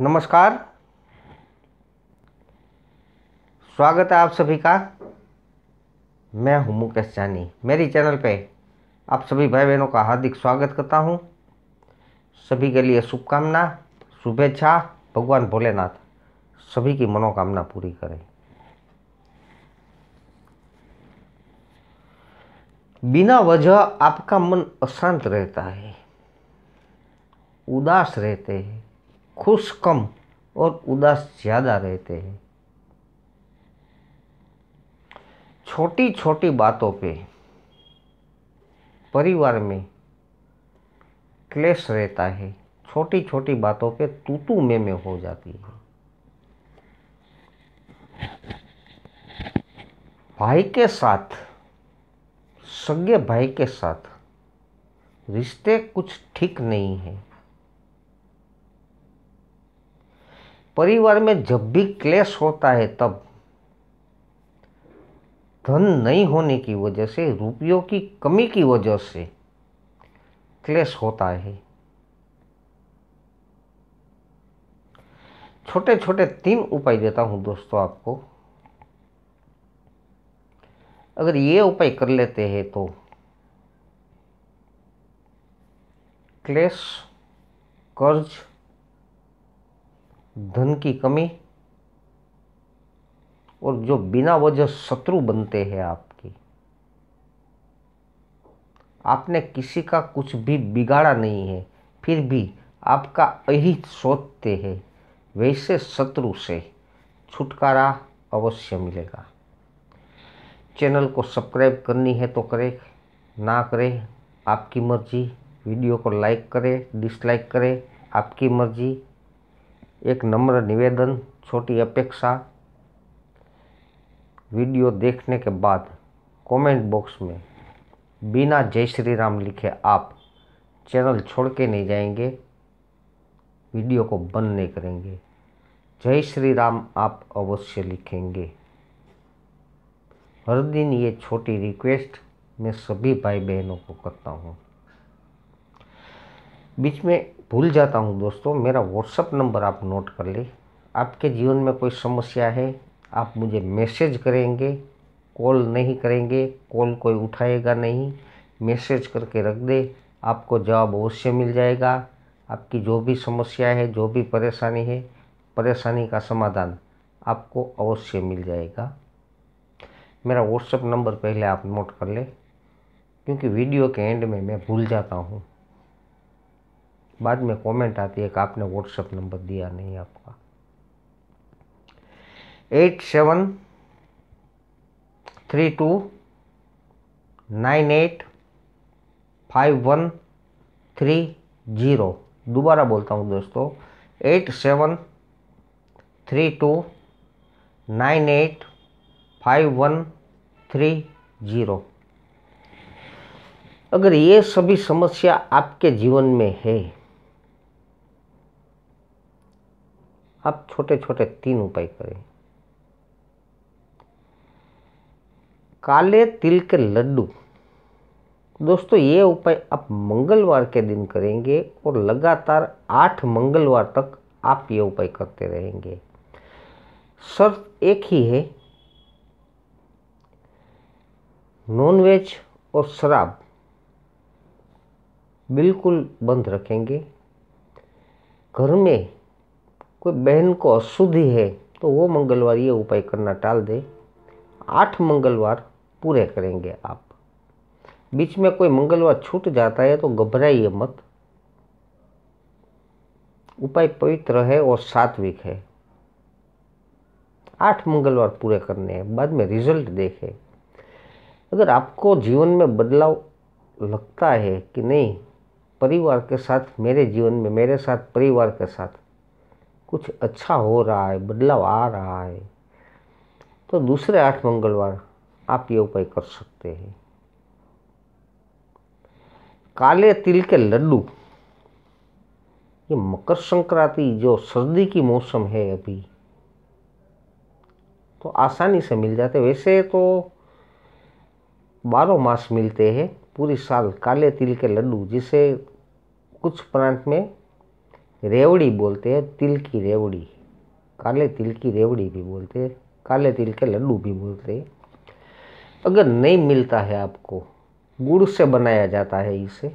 नमस्कार स्वागत है आप सभी का मैं हूं मुकेश जानी मेरी चैनल पे आप सभी भाई बहनों का हार्दिक स्वागत करता हूं सभी के लिए शुभकामना शुभेच्छा भगवान भोलेनाथ सभी की मनोकामना पूरी करें बिना वजह आपका मन अशांत रहता है उदास रहते हैं खुश कम और उदास ज़्यादा रहते हैं छोटी छोटी बातों पे परिवार में क्लेश रहता है छोटी छोटी बातों पे तू तू में में हो जाती है भाई के साथ सगे भाई के साथ रिश्ते कुछ ठीक नहीं है परिवार में जब भी क्लेश होता है तब धन नहीं होने की वजह से रुपयों की कमी की वजह से क्लेश होता है छोटे छोटे तीन उपाय देता हूं दोस्तों आपको अगर ये उपाय कर लेते हैं तो क्लेश कर्ज धन की कमी और जो बिना वजह शत्रु बनते हैं आपकी आपने किसी का कुछ भी बिगाड़ा नहीं है फिर भी आपका अहित सोचते हैं वैसे शत्रु से छुटकारा अवश्य मिलेगा चैनल को सब्सक्राइब करनी है तो करें ना करें आपकी मर्जी वीडियो को लाइक करें डिसलाइक करें आपकी मर्जी एक नम्र निवेदन छोटी अपेक्षा वीडियो देखने के बाद कमेंट बॉक्स में बिना जय श्री राम लिखे आप चैनल छोड़ के नहीं जाएंगे वीडियो को बंद नहीं करेंगे जय श्री राम आप अवश्य लिखेंगे हर दिन ये छोटी रिक्वेस्ट मैं सभी भाई बहनों को करता हूँ बीच में भूल जाता हूँ दोस्तों मेरा व्हाट्सअप नंबर आप नोट कर ले आपके जीवन में कोई समस्या है आप मुझे मैसेज करेंगे कॉल नहीं करेंगे कॉल कोई उठाएगा नहीं मैसेज करके रख दे आपको जवाब अवश्य मिल जाएगा आपकी जो भी समस्या है जो भी परेशानी है परेशानी का समाधान आपको अवश्य मिल जाएगा मेरा व्हाट्सअप नंबर पहले आप नोट कर ले क्योंकि वीडियो के एंड में मैं भूल जाता हूँ बाद में कमेंट आती है कि आपने व्हाट्सअप नंबर दिया नहीं आपका eight seven three two nine eight five one three zero दोबारा बोलता हूँ दोस्तों eight seven three two nine eight five one three zero अगर ये सभी समस्या आपके जीवन में है आप छोटे छोटे तीन उपाय करें काले तिल के लड्डू दोस्तों ये उपाय आप मंगलवार के दिन करेंगे और लगातार आठ मंगलवार तक आप ये उपाय करते रहेंगे शर्त एक ही है नॉनवेज और शराब बिल्कुल बंद रखेंगे घर में कोई बहन को अशुद्धि है तो वो मंगलवार ये उपाय करना टाल दे आठ मंगलवार पूरे करेंगे आप बीच में कोई मंगलवार छूट जाता है तो घबराइए मत उपाय पवित्र है और सात्विक है आठ मंगलवार पूरे करने हैं बाद में रिजल्ट देखें अगर आपको जीवन में बदलाव लगता है कि नहीं परिवार के साथ मेरे जीवन में मेरे साथ परिवार के साथ कुछ अच्छा हो रहा है बदलाव आ रहा है तो दूसरे आठ मंगलवार आप ये उपाय कर सकते हैं काले तिल के लड्डू ये मकर संक्रांति जो सर्दी की मौसम है अभी तो आसानी से मिल जाते वैसे तो बारह मास मिलते हैं पूरी साल काले तिल के लड्डू जिसे कुछ प्रांत में रेवड़ी बोलते हैं तिल की रेवड़ी काले तिल की रेवड़ी भी बोलते हैं काले तिल के लड्डू भी बोलते हैं अगर नहीं मिलता है आपको गुड़ से बनाया जाता है इसे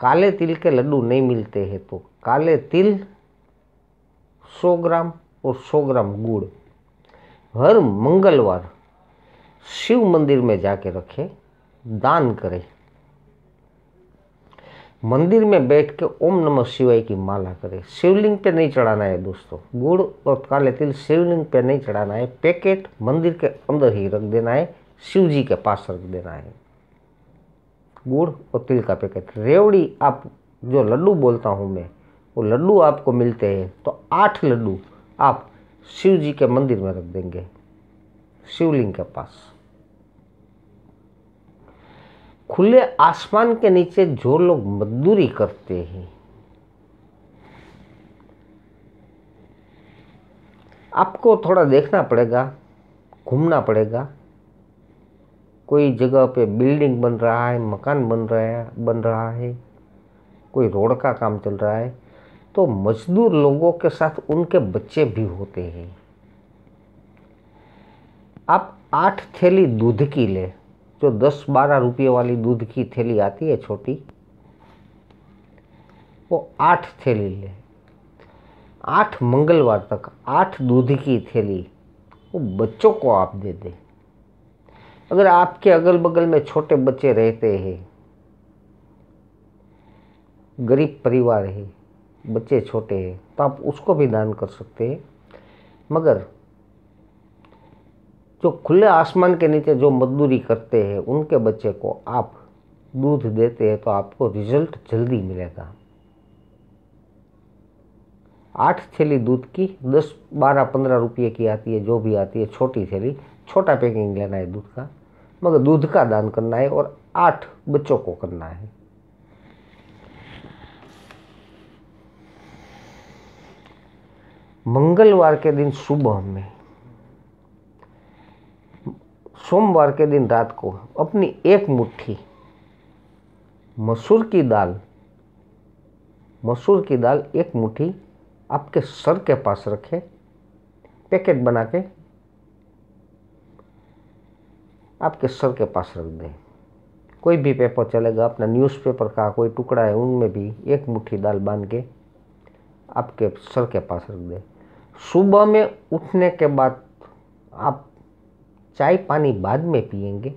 काले तिल के लड्डू नहीं मिलते हैं तो काले तिल 100 ग्राम और 100 ग्राम गुड़ हर मंगलवार शिव मंदिर में जाके रखें दान करें मंदिर में बैठ के ओम नमः शिवाय की माला करें शिवलिंग पे नहीं चढ़ाना है दोस्तों गुड़ और काले तिल शिवलिंग पे नहीं चढ़ाना है पैकेट मंदिर के अंदर ही रख देना है शिव जी के पास रख देना है गुड़ और तिल का पैकेट रेवड़ी आप जो लड्डू बोलता हूँ मैं वो लड्डू आपको मिलते हैं तो आठ लड्डू आप शिव जी के मंदिर में रख देंगे शिवलिंग के पास खुले आसमान के नीचे जो लोग मजदूरी करते हैं आपको थोड़ा देखना पड़ेगा घूमना पड़ेगा कोई जगह पे बिल्डिंग बन रहा है मकान बन रहा है बन रहा है कोई रोड का काम चल रहा है तो मजदूर लोगों के साथ उनके बच्चे भी होते हैं आप आठ थैली दूध की लें जो दस बारह रुपये वाली दूध की थैली आती है छोटी वो आठ थैली ले आठ मंगलवार तक आठ दूध की थैली वो बच्चों को आप दे दें अगर आपके अगल बगल में छोटे बच्चे रहते हैं गरीब परिवार है बच्चे छोटे हैं तो आप उसको भी दान कर सकते हैं मगर जो खुले आसमान के नीचे जो मजदूरी करते हैं उनके बच्चे को आप दूध देते हैं तो आपको रिजल्ट जल्दी मिलेगा आठ थैली दूध की दस बारह पंद्रह रुपये की आती है जो भी आती है छोटी थैली छोटा पैकिंग लेना है दूध का मगर दूध का दान करना है और आठ बच्चों को करना है मंगलवार के दिन सुबह में सोमवार के दिन रात को अपनी एक मुट्ठी मसूर की दाल मसूर की दाल एक मुट्ठी आपके सर के पास रखें पैकेट बना के आपके सर के पास रख दें कोई भी पेपर चलेगा अपना न्यूज़पेपर का कोई टुकड़ा है उनमें भी एक मुट्ठी दाल बांध के आपके सर के पास रख दें सुबह में उठने के बाद आप चाय पानी बाद में पिएंगे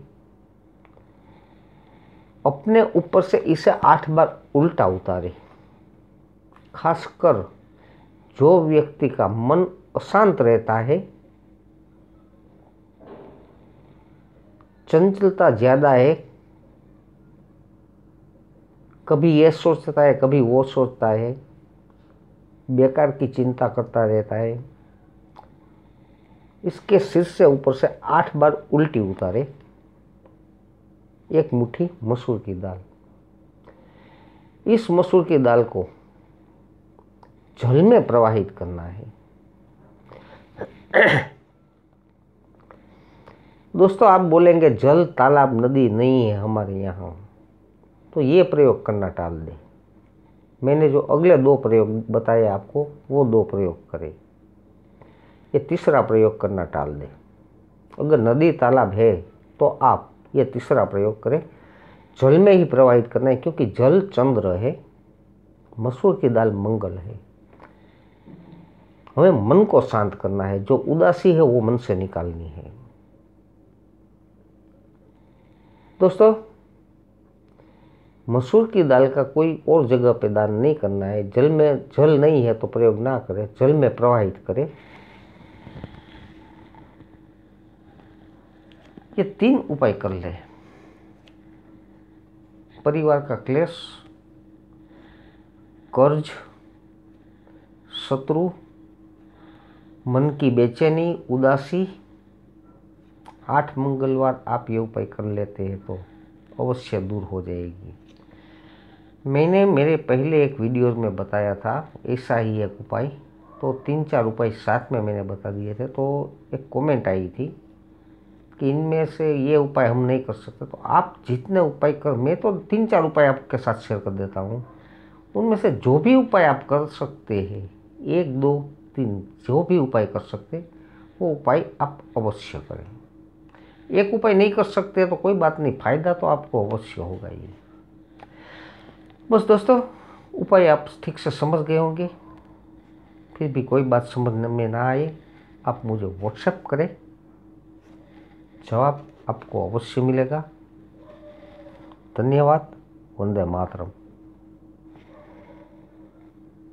अपने ऊपर से इसे आठ बार उल्टा उतारे खासकर जो व्यक्ति का मन अशांत रहता है चंचलता ज़्यादा है कभी ये सोचता है कभी वो सोचता है बेकार की चिंता करता रहता है इसके सिर से ऊपर से आठ बार उल्टी उतारे एक मुट्ठी मसूर की दाल इस मसूर की दाल को जल में प्रवाहित करना है दोस्तों आप बोलेंगे जल तालाब नदी नहीं है हमारे यहाँ तो ये प्रयोग करना टाल दें मैंने जो अगले दो प्रयोग बताए आपको वो दो प्रयोग करें ये तीसरा प्रयोग करना टाल दें अगर नदी तालाब है तो आप ये तीसरा प्रयोग करें जल में ही प्रवाहित करना है क्योंकि जल चंद्र है मसूर की दाल मंगल है हमें मन को शांत करना है जो उदासी है वो मन से निकालनी है दोस्तों मसूर की दाल का कोई और जगह पे दान नहीं करना है जल में जल नहीं है तो प्रयोग ना करें जल में प्रवाहित करें ये तीन उपाय कर ले परिवार का क्लेश कर्ज शत्रु मन की बेचैनी उदासी आठ मंगलवार आप ये उपाय कर लेते हैं तो अवश्य दूर हो जाएगी मैंने मेरे पहले एक वीडियो में बताया था ऐसा ही एक उपाय तो तीन चार उपाय साथ में मैंने बता दिए थे तो एक कमेंट आई थी कि इनमें से ये उपाय हम नहीं कर सकते तो आप जितने उपाय कर मैं तो तीन चार उपाय आपके साथ शेयर कर देता हूँ उनमें से जो भी उपाय आप कर सकते हैं एक दो तीन जो भी उपाय कर सकते वो उपाय आप अवश्य करें एक उपाय नहीं कर सकते तो कोई बात नहीं फायदा तो आपको अवश्य होगा ये बस दोस्तों उपाय आप ठीक से समझ गए होंगे फिर भी कोई बात समझ में ना आए आप मुझे व्हाट्सएप करें जवाब आपको अवश्य मिलेगा धन्यवाद वंदे मातरम